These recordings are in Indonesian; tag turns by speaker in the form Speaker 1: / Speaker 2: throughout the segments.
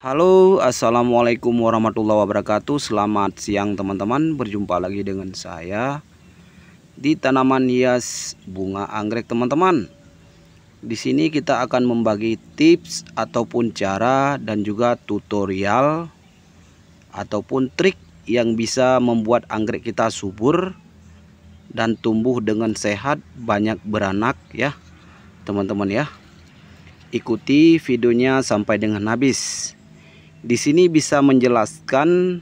Speaker 1: Halo assalamualaikum warahmatullahi wabarakatuh Selamat siang teman-teman Berjumpa lagi dengan saya Di tanaman hias bunga anggrek teman-teman Di sini kita akan membagi tips Ataupun cara dan juga tutorial Ataupun trik yang bisa membuat anggrek kita subur Dan tumbuh dengan sehat Banyak beranak ya Teman-teman ya Ikuti videonya sampai dengan habis di sini bisa menjelaskan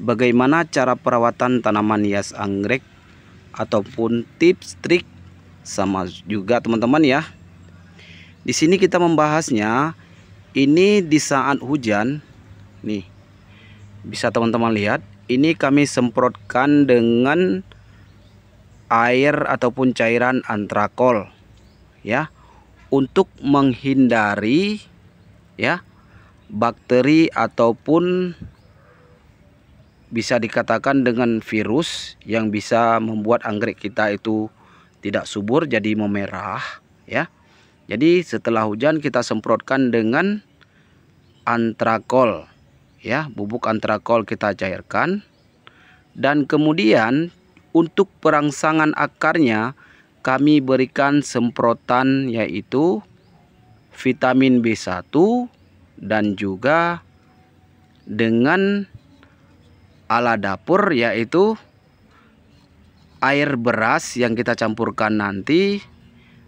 Speaker 1: bagaimana cara perawatan tanaman hias anggrek ataupun tips trik sama juga teman-teman ya. Di sini kita membahasnya ini di saat hujan nih. Bisa teman-teman lihat, ini kami semprotkan dengan air ataupun cairan antrakol ya untuk menghindari ya bakteri ataupun bisa dikatakan dengan virus yang bisa membuat anggrek kita itu tidak subur jadi memerah ya. Jadi setelah hujan kita semprotkan dengan antrakol ya, bubuk antrakol kita cairkan dan kemudian untuk perangsangan akarnya kami berikan semprotan yaitu vitamin B1 dan juga dengan ala dapur yaitu air beras yang kita campurkan nanti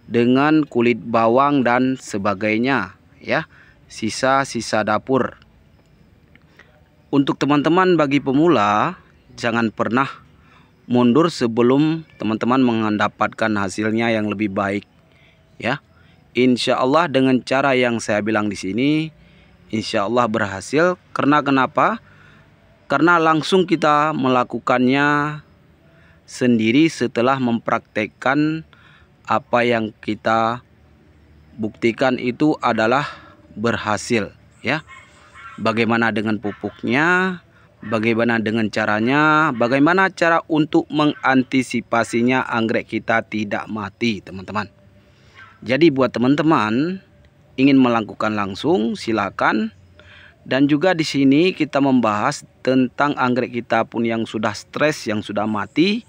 Speaker 1: dengan kulit bawang dan sebagainya ya sisa-sisa dapur untuk teman-teman bagi pemula jangan pernah mundur sebelum teman-teman mendapatkan hasilnya yang lebih baik ya Insya Allah dengan cara yang saya bilang di sini insya Allah berhasil karena kenapa karena langsung kita melakukannya sendiri setelah mempraktekkan apa yang kita buktikan itu adalah berhasil ya bagaimana dengan pupuknya bagaimana dengan caranya, bagaimana cara untuk mengantisipasinya anggrek kita tidak mati, teman-teman. Jadi buat teman-teman ingin melakukan langsung silakan. Dan juga di sini kita membahas tentang anggrek kita pun yang sudah stres, yang sudah mati.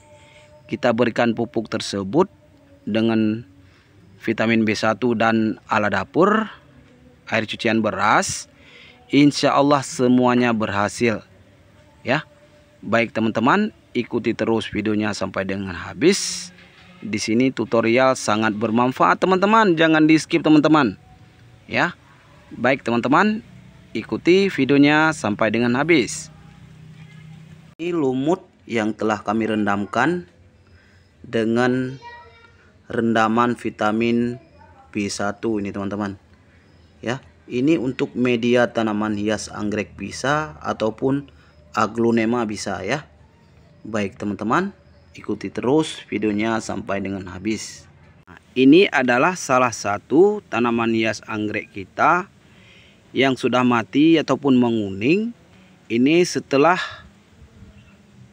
Speaker 1: Kita berikan pupuk tersebut dengan vitamin B1 dan ala dapur, air cucian beras. Insya Allah semuanya berhasil. Ya, Baik teman-teman, ikuti terus videonya sampai dengan habis. Di sini tutorial sangat bermanfaat teman-teman, jangan di skip teman-teman ya. Baik teman-teman, ikuti videonya sampai dengan habis. Ini lumut yang telah kami rendamkan dengan rendaman vitamin B1 ini teman-teman. Ya, ini untuk media tanaman hias anggrek bisa ataupun aglonema bisa ya. Baik teman-teman, ikuti terus videonya sampai dengan habis. Ini adalah salah satu tanaman hias anggrek kita yang sudah mati ataupun menguning. Ini setelah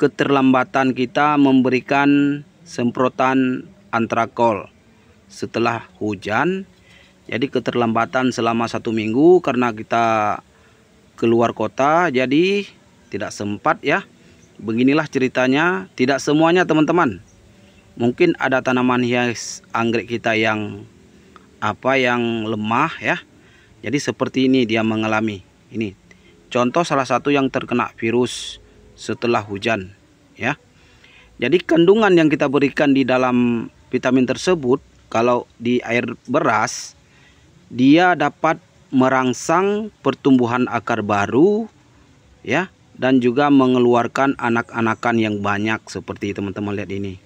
Speaker 1: keterlambatan kita memberikan semprotan antrakol setelah hujan. Jadi keterlambatan selama satu minggu karena kita keluar kota jadi tidak sempat ya. Beginilah ceritanya, tidak semuanya teman-teman mungkin ada tanaman hias anggrek kita yang apa yang lemah ya jadi seperti ini dia mengalami ini contoh salah satu yang terkena virus setelah hujan ya jadi kandungan yang kita berikan di dalam vitamin tersebut kalau di air beras dia dapat merangsang pertumbuhan akar baru ya dan juga mengeluarkan anak-anakan yang banyak seperti teman-teman lihat ini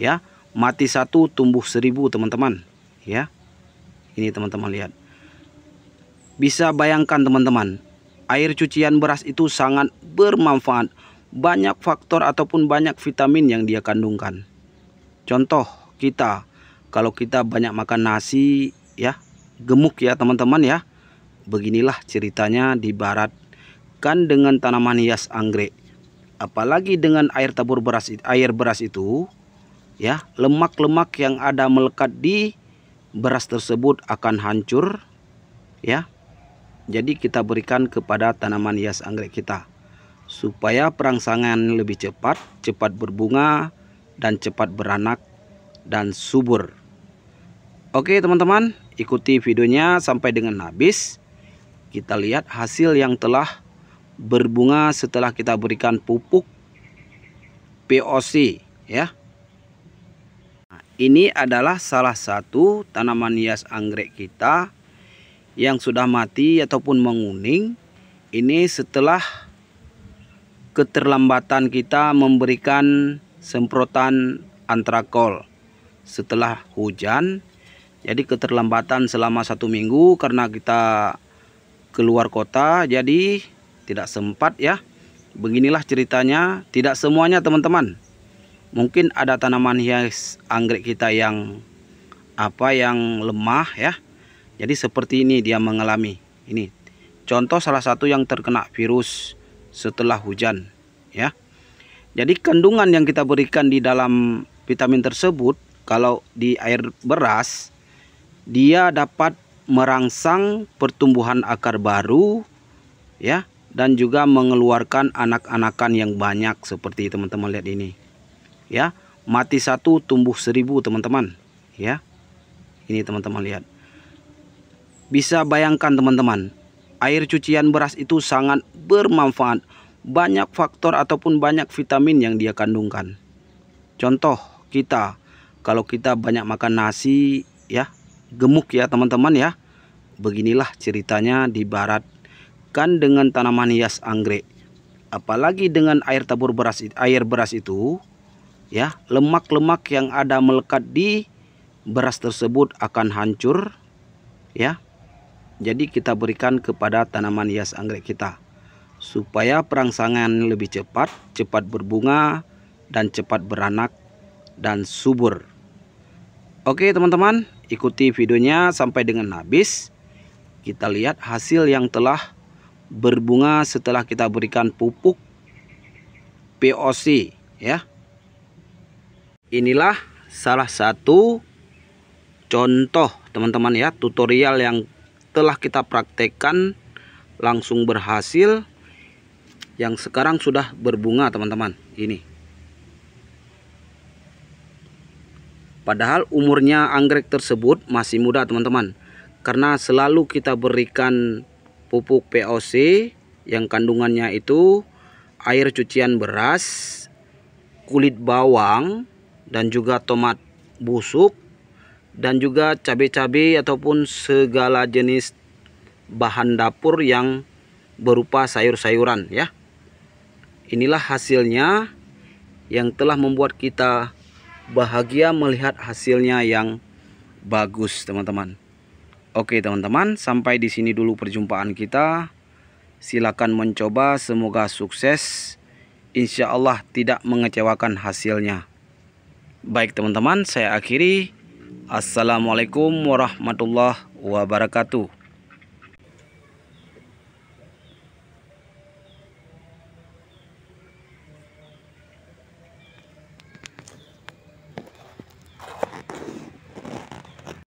Speaker 1: ya mati satu tumbuh seribu teman-teman ya ini teman-teman lihat bisa bayangkan teman-teman air cucian beras itu sangat bermanfaat banyak faktor ataupun banyak vitamin yang dia kandungkan contoh kita kalau kita banyak makan nasi ya gemuk ya teman-teman ya beginilah ceritanya di barat kan dengan tanaman hias anggrek apalagi dengan air tabur beras air beras itu ya lemak-lemak yang ada melekat di beras tersebut akan hancur ya jadi kita berikan kepada tanaman hias anggrek kita supaya perangsangan lebih cepat cepat berbunga dan cepat beranak dan subur oke teman-teman ikuti videonya sampai dengan habis kita lihat hasil yang telah berbunga setelah kita berikan pupuk POC ya ini adalah salah satu tanaman hias anggrek kita yang sudah mati ataupun menguning. Ini setelah keterlambatan kita memberikan semprotan antrakol setelah hujan. Jadi keterlambatan selama satu minggu karena kita keluar kota jadi tidak sempat ya. Beginilah ceritanya, tidak semuanya teman-teman mungkin ada tanaman hias anggrek kita yang apa yang lemah ya jadi seperti ini dia mengalami ini contoh salah satu yang terkena virus setelah hujan ya jadi kandungan yang kita berikan di dalam vitamin tersebut kalau di air beras dia dapat merangsang pertumbuhan akar baru ya dan juga mengeluarkan anak-anakan yang banyak seperti teman-teman lihat ini ya mati satu tumbuh seribu teman-teman ya ini teman-teman lihat bisa bayangkan teman-teman air cucian beras itu sangat bermanfaat banyak faktor ataupun banyak vitamin yang dia kandungkan contoh kita kalau kita banyak makan nasi ya gemuk ya teman-teman ya beginilah ceritanya di barat kan dengan tanaman hias anggrek apalagi dengan air tabur beras air beras itu ya lemak-lemak yang ada melekat di beras tersebut akan hancur ya jadi kita berikan kepada tanaman hias anggrek kita supaya perangsangan lebih cepat cepat berbunga dan cepat beranak dan subur oke teman-teman ikuti videonya sampai dengan habis kita lihat hasil yang telah berbunga setelah kita berikan pupuk POC ya inilah salah satu contoh teman-teman ya tutorial yang telah kita praktekkan langsung berhasil yang sekarang sudah berbunga teman-teman ini padahal umurnya anggrek tersebut masih muda teman-teman karena selalu kita berikan pupuk POC yang kandungannya itu air cucian beras kulit bawang dan juga tomat busuk dan juga cabai-cabai ataupun segala jenis bahan dapur yang berupa sayur-sayuran ya inilah hasilnya yang telah membuat kita bahagia melihat hasilnya yang bagus teman-teman oke teman-teman sampai di sini dulu perjumpaan kita silakan mencoba semoga sukses insya Allah tidak mengecewakan hasilnya Baik teman-teman, saya akhiri. Assalamualaikum warahmatullahi wabarakatuh.